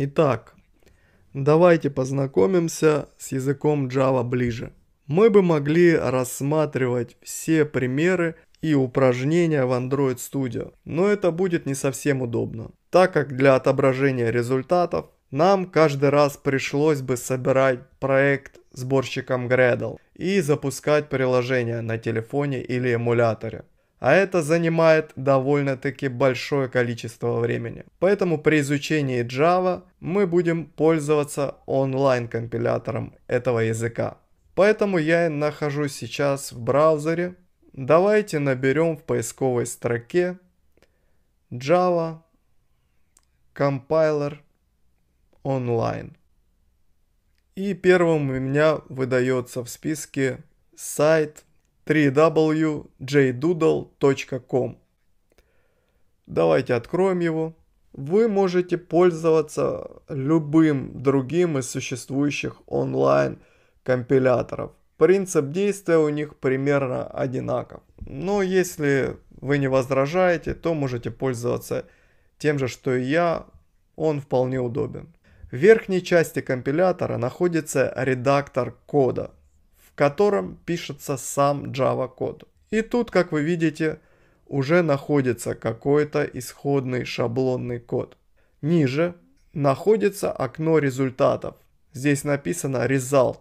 Итак, давайте познакомимся с языком Java ближе. Мы бы могли рассматривать все примеры и упражнения в Android Studio, но это будет не совсем удобно, так как для отображения результатов нам каждый раз пришлось бы собирать проект сборщиком Gradle и запускать приложение на телефоне или эмуляторе а это занимает довольно-таки большое количество времени. Поэтому при изучении Java мы будем пользоваться онлайн-компилятором этого языка. Поэтому я нахожусь сейчас в браузере. Давайте наберем в поисковой строке Java Compiler Online. И первым у меня выдается в списке сайт www.jdoodle.com. Давайте откроем его. Вы можете пользоваться любым другим из существующих онлайн компиляторов. Принцип действия у них примерно одинаков. Но если вы не возражаете, то можете пользоваться тем же, что и я. Он вполне удобен. В верхней части компилятора находится редактор кода – котором пишется сам Java код. И тут, как вы видите, уже находится какой-то исходный шаблонный код. Ниже находится окно результатов. Здесь написано Result.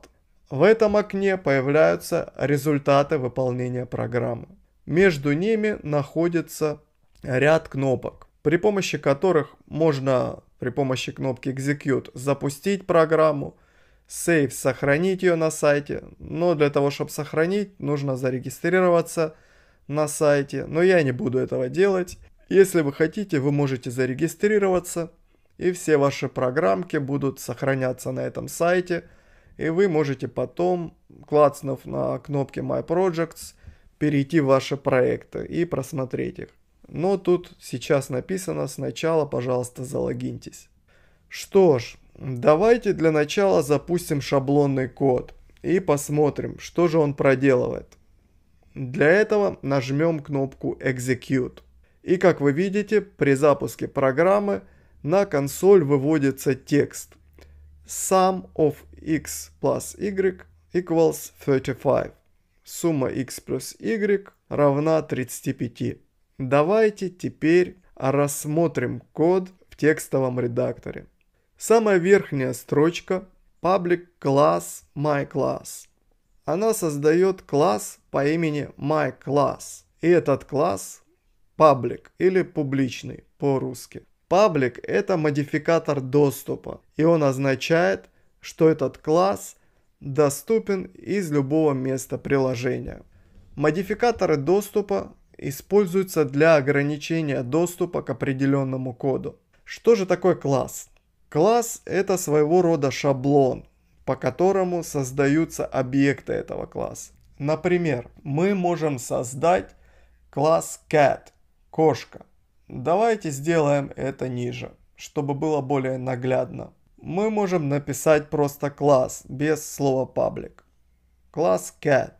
В этом окне появляются результаты выполнения программы. Между ними находится ряд кнопок, при помощи которых можно при помощи кнопки Execute запустить программу – сейф, сохранить ее на сайте. Но для того, чтобы сохранить, нужно зарегистрироваться на сайте. Но я не буду этого делать. Если вы хотите, вы можете зарегистрироваться. И все ваши программки будут сохраняться на этом сайте. И вы можете потом, клацнув на кнопке My Projects, перейти в ваши проекты и просмотреть их. Но тут сейчас написано сначала, пожалуйста, залогиньтесь. Что ж, Давайте для начала запустим шаблонный код и посмотрим, что же он проделывает. Для этого нажмем кнопку Execute. И как вы видите, при запуске программы на консоль выводится текст Sum of x plus y equals 35. Сумма x плюс y равна 35. Давайте теперь рассмотрим код в текстовом редакторе. Самая верхняя строчка public class myClass. Она создает класс по имени myClass. И этот класс public или публичный по-русски. Public – это модификатор доступа, и он означает, что этот класс доступен из любого места приложения. Модификаторы доступа используются для ограничения доступа к определенному коду. Что же такое класс? Класс – это своего рода шаблон, по которому создаются объекты этого класса. Например, мы можем создать класс cat – кошка. Давайте сделаем это ниже, чтобы было более наглядно. Мы можем написать просто класс, без слова public. Класс cat.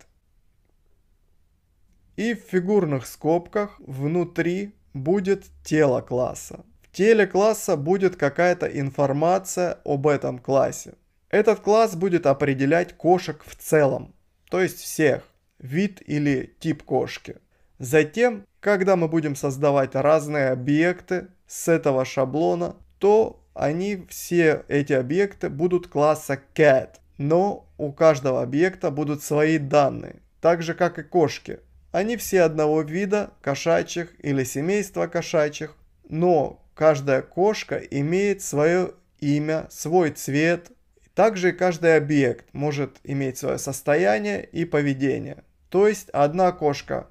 И в фигурных скобках внутри будет тело класса теле класса будет какая-то информация об этом классе. Этот класс будет определять кошек в целом, то есть всех, вид или тип кошки. Затем, когда мы будем создавать разные объекты с этого шаблона, то они, все эти объекты будут класса cat, но у каждого объекта будут свои данные, так же как и кошки. Они все одного вида, кошачьих или семейства кошачьих, но Каждая кошка имеет свое имя, свой цвет. Также каждый объект может иметь свое состояние и поведение. То есть одна кошка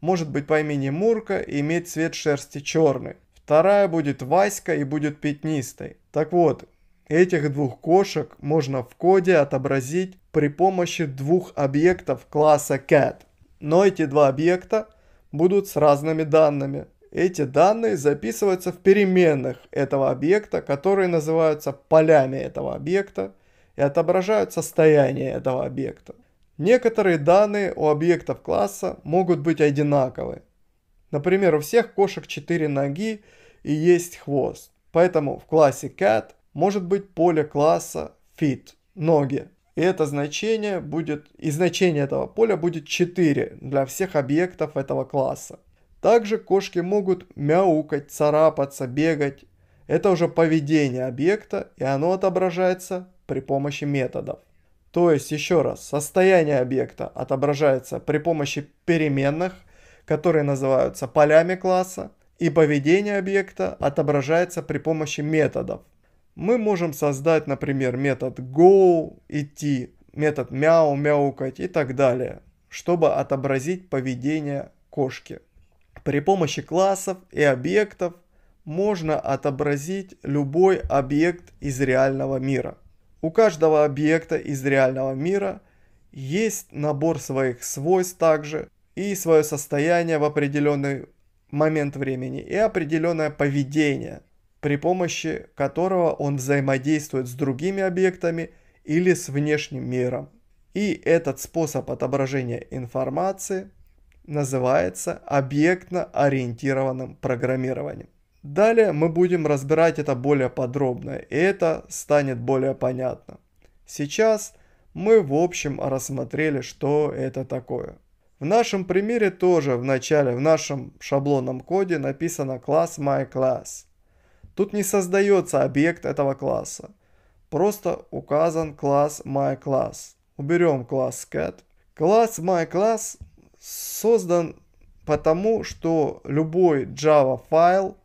может быть по имени Мурка и иметь цвет шерсти черный. Вторая будет Васька и будет пятнистой. Так вот, этих двух кошек можно в коде отобразить при помощи двух объектов класса cat. Но эти два объекта будут с разными данными эти данные записываются в переменных этого объекта, которые называются полями этого объекта и отображают состояние этого объекта. Некоторые данные у объектов класса могут быть одинаковы. Например, у всех кошек 4 ноги и есть хвост. Поэтому в классе cat может быть поле класса fit – ноги. И это значение будет, и значение этого поля будет 4 для всех объектов этого класса. Также кошки могут мяукать, царапаться, бегать. Это уже поведение объекта, и оно отображается при помощи методов. То есть, еще раз, состояние объекта отображается при помощи переменных, которые называются полями класса, и поведение объекта отображается при помощи методов. Мы можем создать, например, метод go, идти, метод мяу, мяукать и так далее, чтобы отобразить поведение кошки. При помощи классов и объектов можно отобразить любой объект из реального мира. У каждого объекта из реального мира есть набор своих свойств также и свое состояние в определенный момент времени и определенное поведение, при помощи которого он взаимодействует с другими объектами или с внешним миром. И этот способ отображения информации – называется объектно-ориентированным программированием. Далее мы будем разбирать это более подробно, и это станет более понятно. Сейчас мы в общем рассмотрели, что это такое. В нашем примере тоже в начале в нашем шаблонном коде написано класс myClass. Тут не создается объект этого класса, просто указан класс myClass. Уберем класс cat. Класс myClass создан потому, что любой Java файл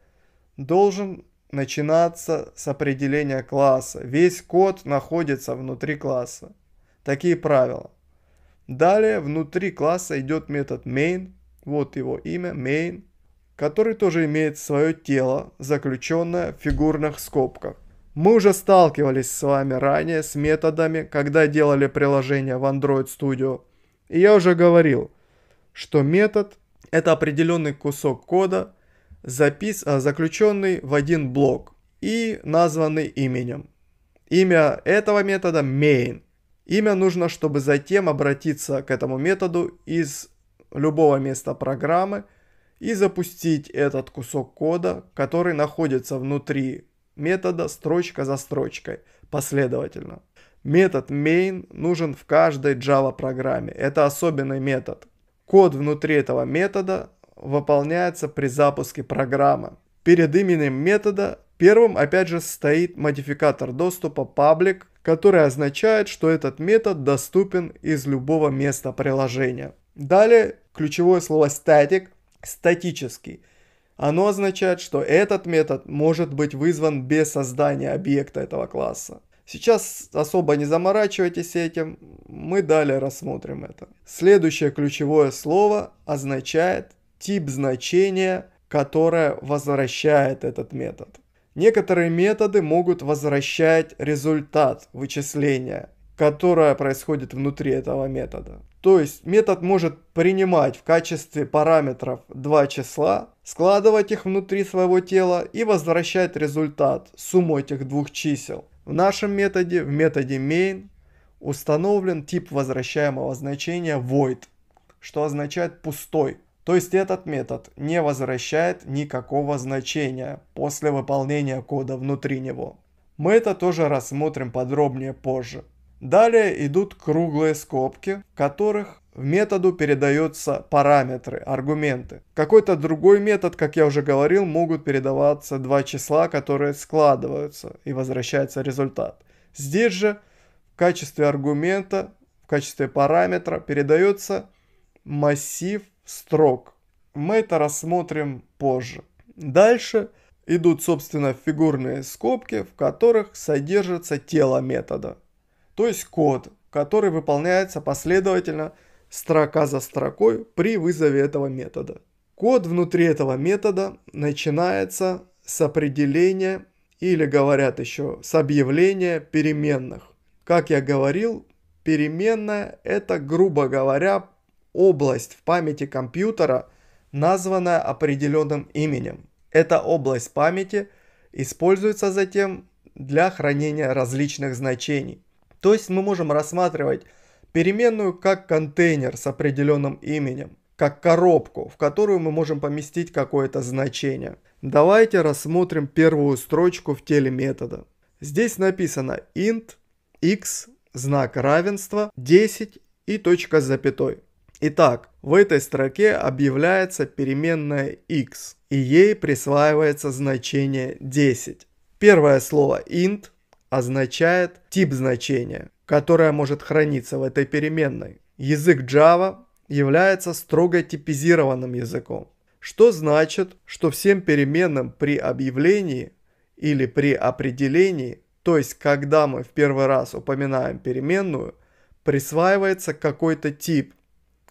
должен начинаться с определения класса. Весь код находится внутри класса. Такие правила. Далее внутри класса идет метод main, вот его имя main, который тоже имеет свое тело, заключенное в фигурных скобках. Мы уже сталкивались с вами ранее с методами, когда делали приложение в Android Studio. И я уже говорил – что метод – это определенный кусок кода, запис, а, заключенный в один блок и названный именем. Имя этого метода – main. Имя нужно, чтобы затем обратиться к этому методу из любого места программы и запустить этот кусок кода, который находится внутри метода строчка за строчкой последовательно. Метод main нужен в каждой Java программе. Это особенный метод, Код внутри этого метода выполняется при запуске программы. Перед именем метода первым опять же стоит модификатор доступа public, который означает, что этот метод доступен из любого места приложения. Далее ключевое слово static, статический. Оно означает, что этот метод может быть вызван без создания объекта этого класса. Сейчас особо не заморачивайтесь этим, мы далее рассмотрим это. Следующее ключевое слово означает тип значения, которое возвращает этот метод. Некоторые методы могут возвращать результат вычисления, которое происходит внутри этого метода. То есть метод может принимать в качестве параметров два числа, складывать их внутри своего тела и возвращать результат сумму этих двух чисел. В нашем методе, в методе main, установлен тип возвращаемого значения void, что означает пустой. То есть этот метод не возвращает никакого значения после выполнения кода внутри него. Мы это тоже рассмотрим подробнее позже. Далее идут круглые скобки, в которых методу передаются параметры, аргументы. Какой-то другой метод, как я уже говорил, могут передаваться два числа, которые складываются и возвращается результат. Здесь же в качестве аргумента, в качестве параметра передается массив строк. Мы это рассмотрим позже. Дальше идут, собственно, фигурные скобки, в которых содержится тело метода, то есть код, который выполняется последовательно – строка за строкой при вызове этого метода. Код внутри этого метода начинается с определения или говорят еще с объявления переменных. Как я говорил, переменная это, грубо говоря, область в памяти компьютера, названная определенным именем. Эта область памяти используется затем для хранения различных значений. То есть мы можем рассматривать переменную как контейнер с определенным именем, как коробку, в которую мы можем поместить какое-то значение. Давайте рассмотрим первую строчку в теле метода. Здесь написано int x знак равенства 10 и точка с запятой. Итак, в этой строке объявляется переменная x, и ей присваивается значение 10. Первое слово int означает тип значения которая может храниться в этой переменной. Язык Java является строго типизированным языком, что значит, что всем переменным при объявлении или при определении, то есть когда мы в первый раз упоминаем переменную, присваивается какой-то тип,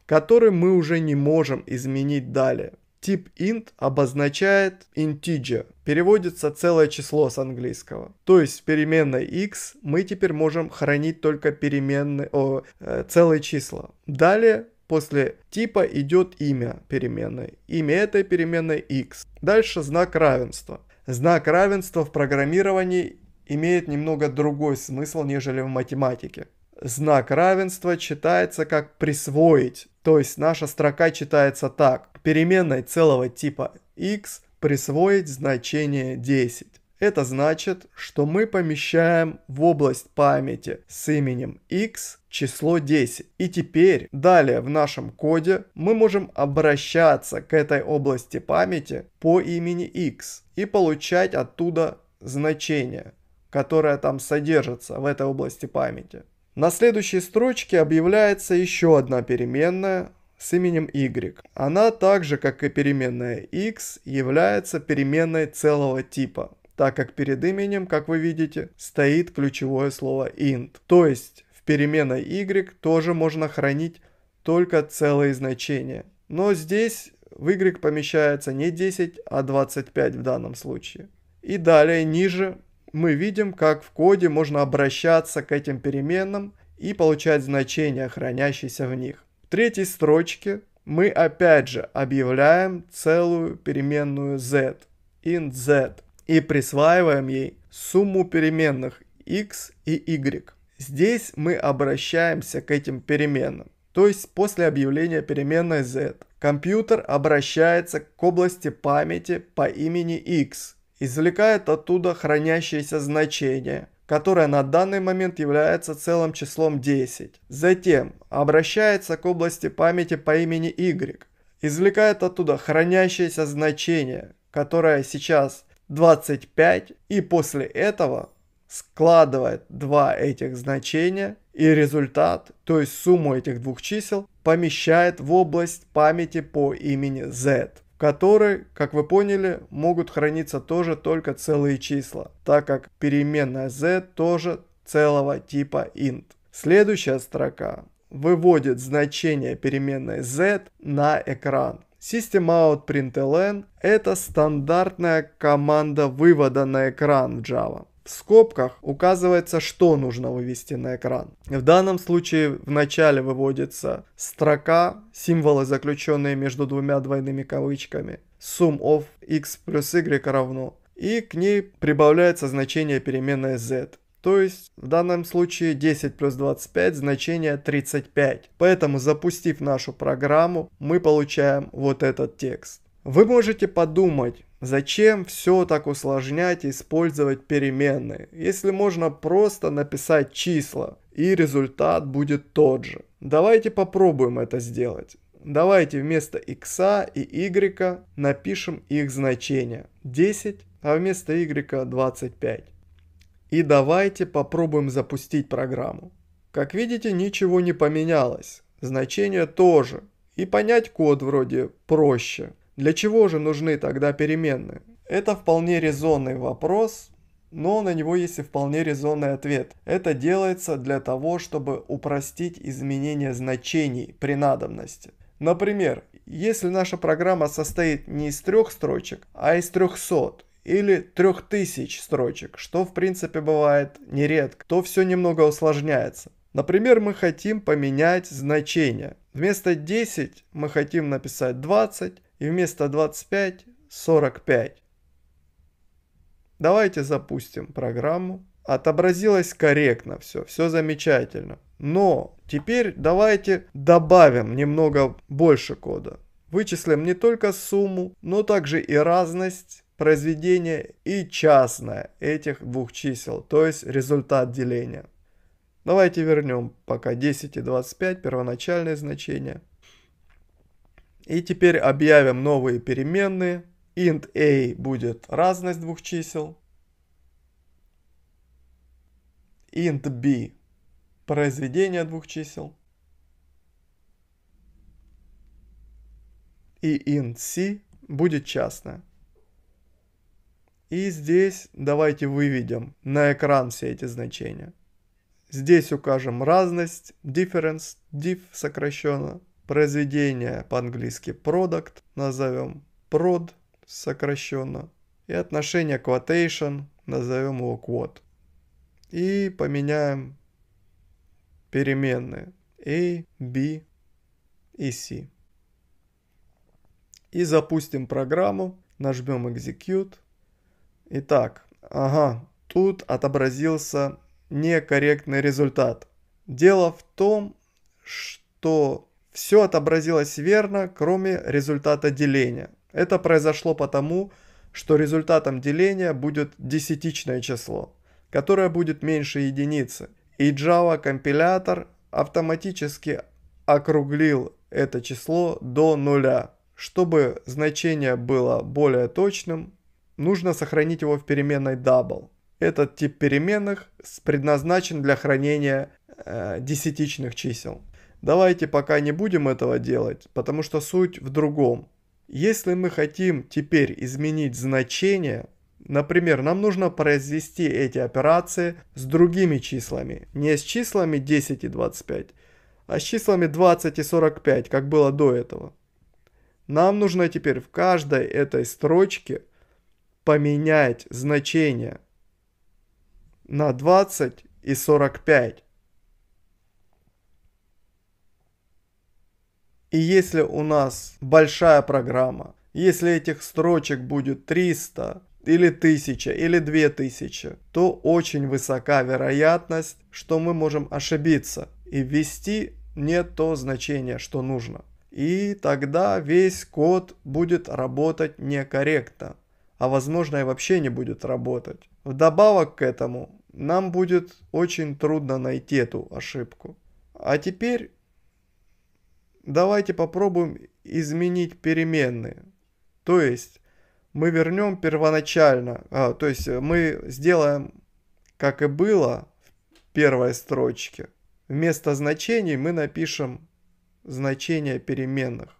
который мы уже не можем изменить далее. Тип int обозначает integer, переводится целое число с английского. То есть в переменной x мы теперь можем хранить только переменные, о, э, целые числа. Далее После типа идет имя переменной. Имя этой переменной x. Дальше знак равенства. Знак равенства в программировании имеет немного другой смысл, нежели в математике знак равенства читается как «присвоить». То есть наша строка читается так. К переменной целого типа x присвоить значение 10. Это значит, что мы помещаем в область памяти с именем x число 10. И теперь, далее в нашем коде, мы можем обращаться к этой области памяти по имени x и получать оттуда значение, которое там содержится в этой области памяти. На следующей строчке объявляется еще одна переменная с именем y. Она так же, как и переменная x, является переменной целого типа, так как перед именем, как вы видите, стоит ключевое слово int. То есть в переменной y тоже можно хранить только целые значения. Но здесь в y помещается не 10, а 25 в данном случае. И далее ниже мы видим, как в коде можно обращаться к этим переменным и получать значения, хранящиеся в них. В третьей строчке мы опять же объявляем целую переменную z, int z, и присваиваем ей сумму переменных x и y. Здесь мы обращаемся к этим переменным. То есть после объявления переменной z компьютер обращается к области памяти по имени x извлекает оттуда хранящееся значение, которое на данный момент является целым числом 10. Затем обращается к области памяти по имени Y, извлекает оттуда хранящееся значение, которое сейчас 25, и после этого складывает два этих значения и результат, то есть сумму этих двух чисел, помещает в область памяти по имени Z которой, как вы поняли, могут храниться тоже только целые числа, так как переменная z тоже целого типа int. Следующая строка выводит значение переменной z на экран. Systemout.println – это стандартная команда вывода на экран в Java. В скобках указывается, что нужно вывести на экран. В данном случае в начале выводится строка, символы, заключенные между двумя двойными кавычками, sum of x плюс y равно, и к ней прибавляется значение переменной z. То есть в данном случае 10 плюс 25 значение 35. Поэтому запустив нашу программу, мы получаем вот этот текст. Вы можете подумать, зачем все так усложнять и использовать переменные, если можно просто написать числа, и результат будет тот же. Давайте попробуем это сделать. Давайте вместо x и y напишем их значение 10, а вместо y 25. И давайте попробуем запустить программу. Как видите, ничего не поменялось. Значение тоже. И понять код вроде проще. Для чего же нужны тогда переменные? Это вполне резонный вопрос, но на него есть и вполне резонный ответ. Это делается для того, чтобы упростить изменение значений при надобности. Например, если наша программа состоит не из трех строчек, а из 300 или 3000 строчек, что в принципе бывает нередко, то все немного усложняется. Например, мы хотим поменять значение. Вместо 10 мы хотим написать 20, и вместо 25 45. Давайте запустим программу. Отобразилось корректно все, все замечательно. Но теперь давайте добавим немного больше кода. Вычислим не только сумму, но также и разность произведения и частное этих двух чисел, то есть результат деления. Давайте вернем пока 10 и 25 первоначальные значения. И теперь объявим новые переменные. int a будет разность двух чисел. int b произведение двух чисел. И int c будет частное. И здесь давайте выведем на экран все эти значения. Здесь укажем разность, difference, diff сокращенно, произведение по-английски product, назовем prod сокращенно, и отношение quotation, назовем его quote. И поменяем переменные A, B и C. И запустим программу, нажмем execute. Итак, ага, тут отобразился некорректный результат. Дело в том, что все отобразилось верно, кроме результата деления. Это произошло потому, что результатом деления будет десятичное число, которое будет меньше единицы. И Java компилятор автоматически округлил это число до нуля. Чтобы значение было более точным, нужно сохранить его в переменной double. Этот тип переменных предназначен для хранения э, десятичных чисел. Давайте пока не будем этого делать, потому что суть в другом. Если мы хотим теперь изменить значение, например, нам нужно произвести эти операции с другими числами, не с числами 10 и 25, а с числами 20 и 45, как было до этого. Нам нужно теперь в каждой этой строчке поменять значение на 20 и 45. И если у нас большая программа, если этих строчек будет 300, или 1000, или 2000, то очень высока вероятность, что мы можем ошибиться и ввести не то значение, что нужно. И тогда весь код будет работать некорректно, а возможно и вообще не будет работать. Вдобавок к этому нам будет очень трудно найти эту ошибку. А теперь Давайте попробуем изменить переменные. То есть мы вернем первоначально, а, то есть э, мы сделаем, как и было в первой строчке. Вместо значений мы напишем значение переменных.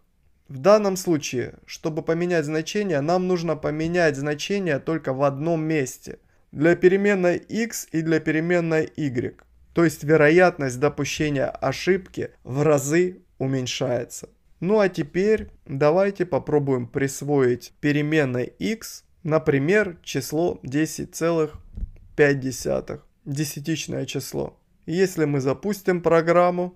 В данном случае, чтобы поменять значение, нам нужно поменять значение только в одном месте. Для переменной x и для переменной y. То есть вероятность допущения ошибки в разы уменьшается. Ну а теперь давайте попробуем присвоить переменной x, например, число 10,5, десятичное число. Если мы запустим программу,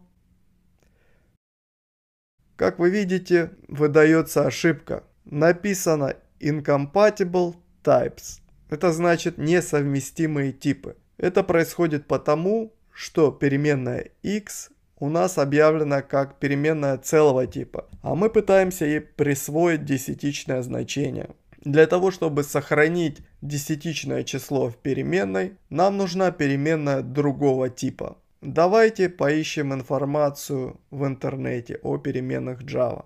как вы видите, выдается ошибка. Написано incompatible types. Это значит несовместимые типы. Это происходит потому, что переменная x у нас объявлена как переменная целого типа, а мы пытаемся ей присвоить десятичное значение. Для того, чтобы сохранить десятичное число в переменной, нам нужна переменная другого типа. Давайте поищем информацию в интернете о переменных Java.